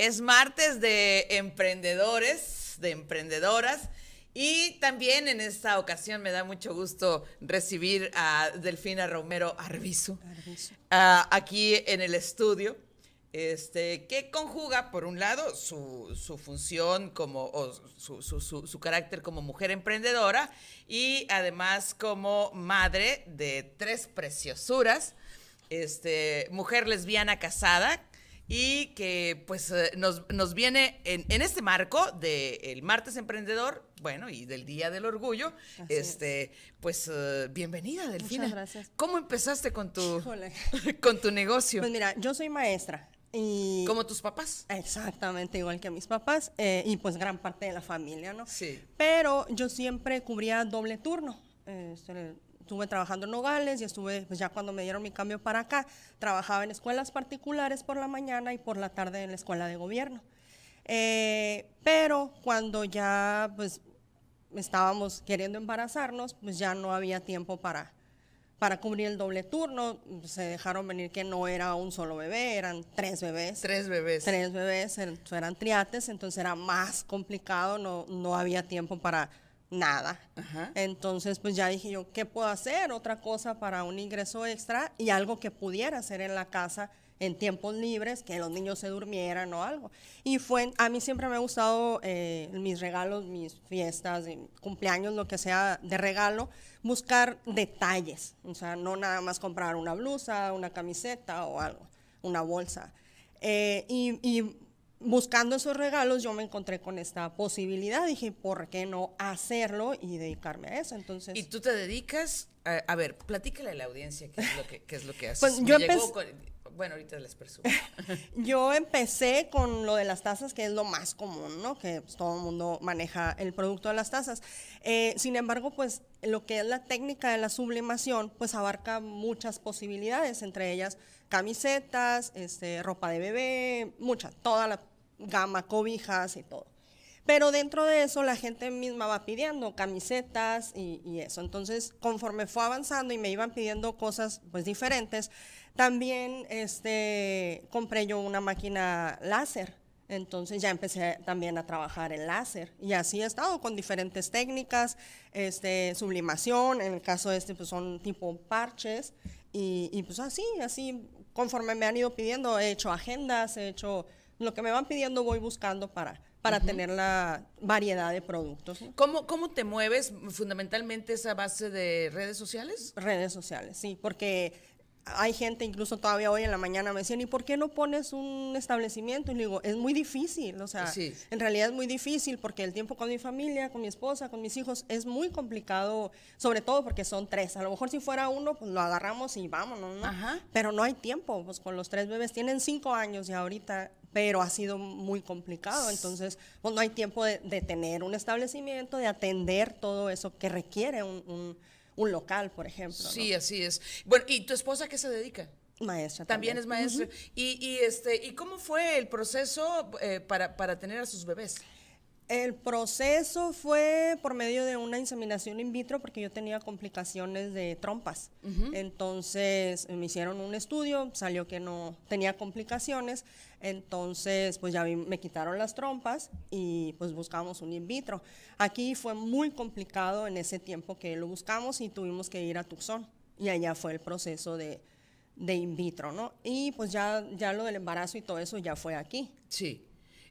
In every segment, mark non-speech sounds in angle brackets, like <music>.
Es martes de emprendedores, de emprendedoras. Y también en esta ocasión me da mucho gusto recibir a Delfina Romero Arbizu, aquí en el estudio, este, que conjuga, por un lado, su, función como, o su, su, carácter como mujer emprendedora y además como madre de tres preciosuras, este, mujer lesbiana casada y que pues eh, nos, nos viene en, en, este marco del martes emprendedor, bueno, y del Día del Orgullo. este, pues eh, bienvenida, Delfina. Muchas gracias. ¿Cómo empezaste con tu <laughs> con tu negocio? Pues mira, yo soy maestra. Y Como tus papás. Exactamente, igual que mis papás eh, y pues gran parte de la familia, ¿no? Sí. Pero yo siempre cubría doble turno. Este, estuve trabajando en Nogales y estuve, pues ya cuando me dieron mi cambio para acá, trabajaba en escuelas particulares por la mañana y por la tarde en la escuela de gobierno. Eh, pero cuando ya pues estábamos queriendo embarazarnos, pues ya no había tiempo para, para cubrir el doble turno. Se dejaron venir que no era un solo bebé, eran tres bebés. Tres bebés. Tres bebés, eran, triates, entonces era más complicado, no, no había tiempo para nada. Entonces, pues ya dije yo, ¿qué puedo hacer? Otra cosa para un ingreso extra y algo que pudiera hacer en la casa en tiempos libres, que los niños se durmieran o algo. Y fue, a mí siempre me ha gustado eh, mis regalos, mis fiestas, cumpleaños, lo que sea de regalo, buscar detalles. O sea, no nada más comprar una blusa, una camiseta o algo, una bolsa. Eh, y buscando esos regalos, yo me encontré con esta posibilidad. Dije, ¿por qué no hacerlo y dedicarme a eso? Entonces. ¿Y tú te dedicas? A, ver, platícale a la audiencia qué es lo que, es lo que haces. Pues, yo bueno, ahorita les presumo. <laughs> yo empecé con lo de las tazas, que es lo más común, ¿no? Que pues, todo el mundo maneja el producto de las tazas. Eh, sin embargo, pues lo que es la técnica de la sublimación, pues abarca muchas posibilidades, entre ellas camisetas, este, ropa de bebé, mucha, toda la gama, cobijas y todo. Pero dentro de eso la gente misma va pidiendo camisetas y, eso. Entonces, conforme fue avanzando y me iban pidiendo cosas pues diferentes, también este, compré yo una máquina láser. Entonces ya empecé también a trabajar en láser y así he estado con diferentes técnicas, este, sublimación, en el caso de este pues son tipo parches y, y pues así, así conforme me han ido pidiendo he hecho agendas, he hecho lo que me van pidiendo voy buscando para, para tener la variedad de productos. ¿Cómo, te mueves fundamentalmente esa base de redes sociales? Redes sociales, sí, porque hay gente, incluso todavía hoy en la mañana me decían, ¿y por qué no pones un establecimiento? Y le digo, es muy difícil, o sea, en realidad es muy difícil porque el tiempo con mi familia, con mi esposa, con mis hijos, es muy complicado, sobre todo porque son tres. A lo mejor si fuera uno, pues lo agarramos y vámonos, ¿no? Ajá. Pero no hay tiempo, pues con los tres bebés, tienen cinco años y ahorita pero ha sido muy complicado. Entonces, pues, no hay tiempo de, tener un establecimiento, de atender todo eso que requiere un, un, local, por ejemplo. Sí, así es. Bueno, ¿y tu esposa qué se dedica? Maestra. También, es maestra. y, y, este, ¿Y cómo fue el proceso eh, para, para tener a sus bebés? El proceso fue por medio de una inseminación in vitro porque yo tenía complicaciones de trompas. Entonces me hicieron un estudio, salió que no tenía complicaciones, entonces pues ya me quitaron las trompas y pues buscamos un in vitro. Aquí fue muy complicado en ese tiempo que lo buscamos y tuvimos que ir a Tucson y allá fue el proceso de, in vitro, ¿no? Y pues ya, ya lo del embarazo y todo eso ya fue aquí. Sí.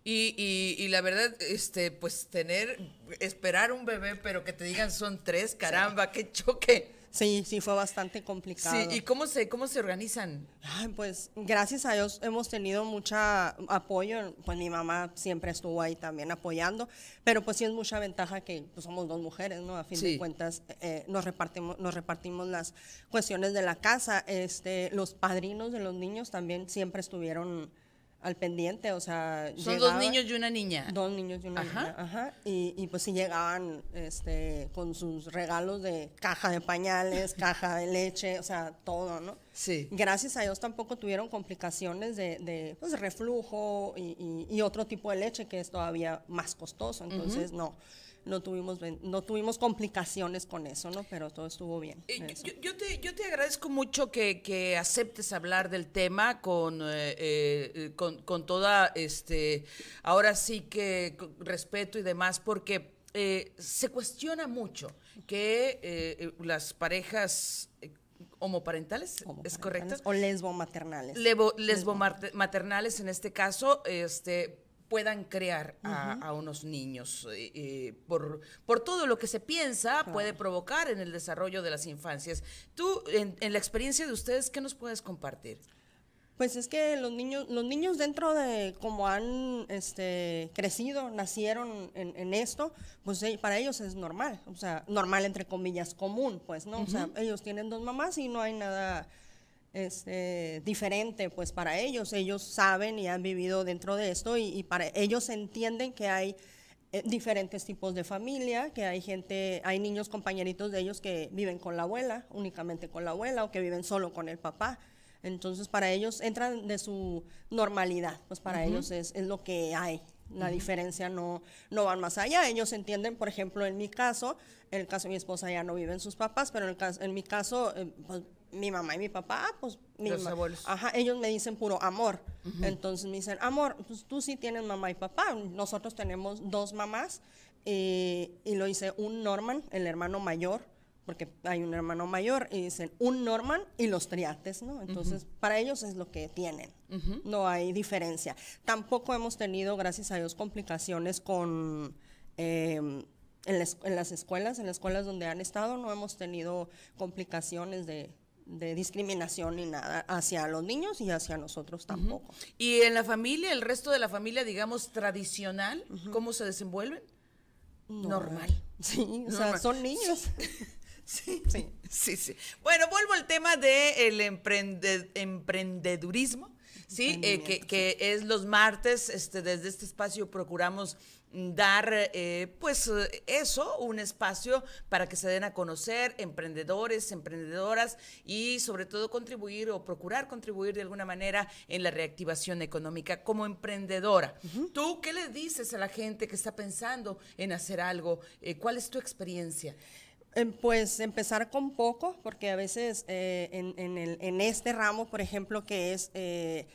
Y, y, la verdad, este, pues tener, esperar un bebé, pero que te digan son tres, caramba, qué choque. Sí, sí, fue bastante complicado. Sí, ¿y cómo se, cómo se organizan? pues gracias a Dios hemos tenido mucho apoyo, pues mi mamá siempre estuvo ahí también apoyando, pero pues sí es mucha ventaja que pues, somos dos mujeres, ¿no? A fin de cuentas eh, eh, nos, repartimos, nos repartimos las cuestiones de la casa, este, los padrinos de los niños también siempre estuvieron al pendiente, o sea... Son dos niños y una niña. Dos niños y una niña, ajá. Y, y pues sí llegaban este, con sus regalos de caja de pañales, <laughs> caja de leche, o sea, todo, ¿no? Sí. Gracias a Dios tampoco tuvieron complicaciones de, de pues, reflujo y, y, otro tipo de leche que es todavía más costoso, entonces no no tuvimos, no tuvimos complicaciones con eso, ¿no? Pero todo estuvo bien. Eh, yo, yo, te, yo te agradezco mucho que, aceptes hablar del tema eh, eh, con, con, toda, este, ahora sí que respeto y demás, porque se cuestiona mucho que las parejas homoparentales, ¿es correcto? O lesbomaternales. lesbo lesbomaternales en este caso, este puedan crear a, unos niños. Eh, eh, por, todo lo que se piensa puede provocar en el desarrollo de las infancias. Tú, en, la experiencia de ustedes, ¿qué nos puedes compartir? Pues es que los niños, los niños dentro de cómo han este, crecido, nacieron en, esto, pues eh, para ellos es normal, o sea, normal entre comillas, común, pues, ¿no? O sea, ellos tienen dos mamás y no hay nada este, diferente pues para ellos. Ellos saben y han vivido dentro de esto y, para ellos entienden que hay eh, diferentes tipos de familia, que hay gente, hay niños compañeritos de ellos que viven con la abuela, únicamente con la abuela o que viven solo con el papá. Entonces para ellos entran de su normalidad, pues para ellos es, es lo que hay la diferencia no, no van más allá. Ellos entienden, por ejemplo, en mi caso, en el caso de mi esposa ya no viven sus papás, pero en, el caso, mi caso, eh, pues, mi mamá y mi papá, pues mi Los Ajá, ellos me dicen puro amor. Entonces me dicen, amor, pues tú sí tienes mamá y papá. Nosotros tenemos dos mamás eh, y lo dice un Norman, el hermano mayor porque hay un hermano mayor y dicen un Norman y los triates, ¿no? Entonces, para ellos es lo que tienen, no hay diferencia. Tampoco hemos tenido, gracias a Dios, complicaciones con... Em, en, las escuelas, en las escuelas donde han estado, no hemos tenido complicaciones de, discriminación ni nada hacia los niños y hacia nosotros tampoco. ¿Y en la familia, el resto de la familia, digamos, tradicional, cómo se desenvuelven? Normal. Sí, o sea, son niños. Sí, sí, sí, sí. Bueno, vuelvo al tema del emprendedurismo. Sí, eh, que, es los martes, este, desde este espacio procuramos dar, eh, pues eso, un espacio para que se den a conocer emprendedores, emprendedoras y sobre todo contribuir o procurar contribuir de alguna manera en la reactivación económica como emprendedora. ¿Tú qué le dices a la gente que está pensando en hacer algo? Eh, ¿Cuál es tu experiencia? Em, pues empezar con poco, porque a veces eh, en, en, este ramo, por ejemplo, que es eh,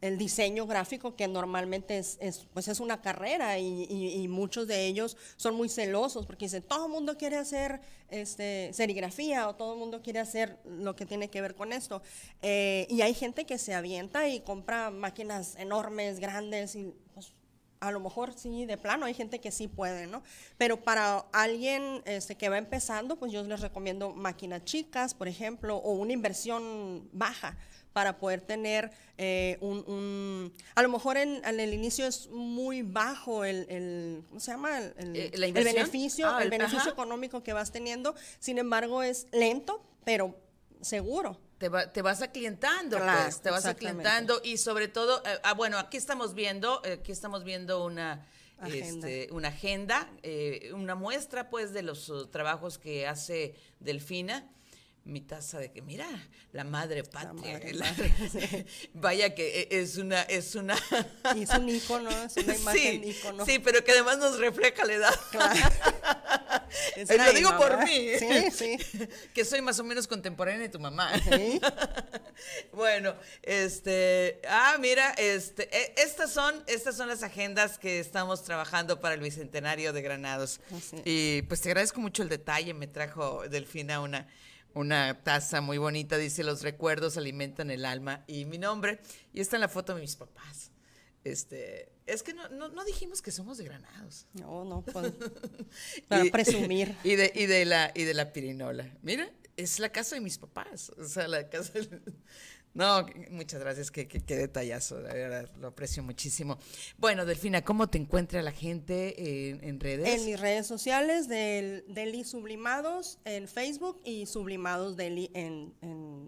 el diseño gráfico, que normalmente es, pues es una carrera y, muchos de ellos son muy celosos porque dicen, todo el mundo quiere hacer este, serigrafía o todo el mundo quiere hacer lo que tiene que ver con esto. Eh, y hay gente que se avienta y compra máquinas enormes, grandes, y a lo mejor sí, de plano, hay gente que sí puede, ¿no? Pero para alguien este, que va empezando, pues yo les recomiendo máquinas chicas, por ejemplo, o una inversión baja para poder tener eh, un, A lo mejor en, el inicio es muy bajo el... ¿Cómo se llama? El, eh, beneficio, ah, el, beneficio económico que vas teniendo. Sin embargo, es lento, pero seguro te, vas aclientando, pues, te vas aclientando y sobre todo, eh, ah, bueno, aquí estamos viendo, eh, aquí estamos viendo una agenda, este, una, agenda eh, una muestra pues de los uh, trabajos que hace Delfina. Mi taza de que, mira, la madre patria. <laughs> <laughs> Vaya que es una, es una. es un es una <laughs> imagen sí, Sí, pero que además nos refleja la edad. Eh, lo digo por mí. <laughs> que soy más o menos contemporánea de tu mamá. <laughs> bueno, este, ah, mira, este, eh, estas son, estas son las agendas que estamos trabajando para el bicentenario de Granados. Y pues te agradezco mucho el detalle, me trajo Delfina una una taza muy bonita, dice los recuerdos alimentan el alma y mi nombre. Y está en la foto de mis papás. Este, es que no, no, dijimos que somos de Granados. No, no, <laughs> pues, para presumir. <laughs> Y de, de, la, y de la pirinola. Mira, es la casa de mis papás, o sea, la casa no, muchas gracias, qué, qué, detallazo, la verdad, lo aprecio muchísimo. Bueno, Delfina, ¿cómo te encuentra la gente eh, en, redes? En mis redes sociales, del Deli Sublimados en Facebook y Sublimados Deli en,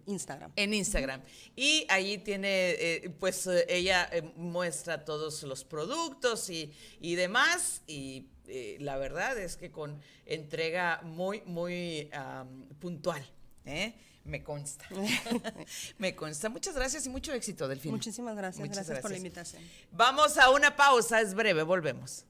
Instagram. En Instagram. Y allí tiene, eh, pues ella eh, muestra todos los productos y, demás, y la verdad es que con entrega muy, muy puntual, ¿eh? Me consta. <laughs> <laughs> Me consta. Muchas gracias y mucho éxito, Delfín. Muchísimas gracias, gracias por la invitación. Vamos a una pausa, es breve, volvemos.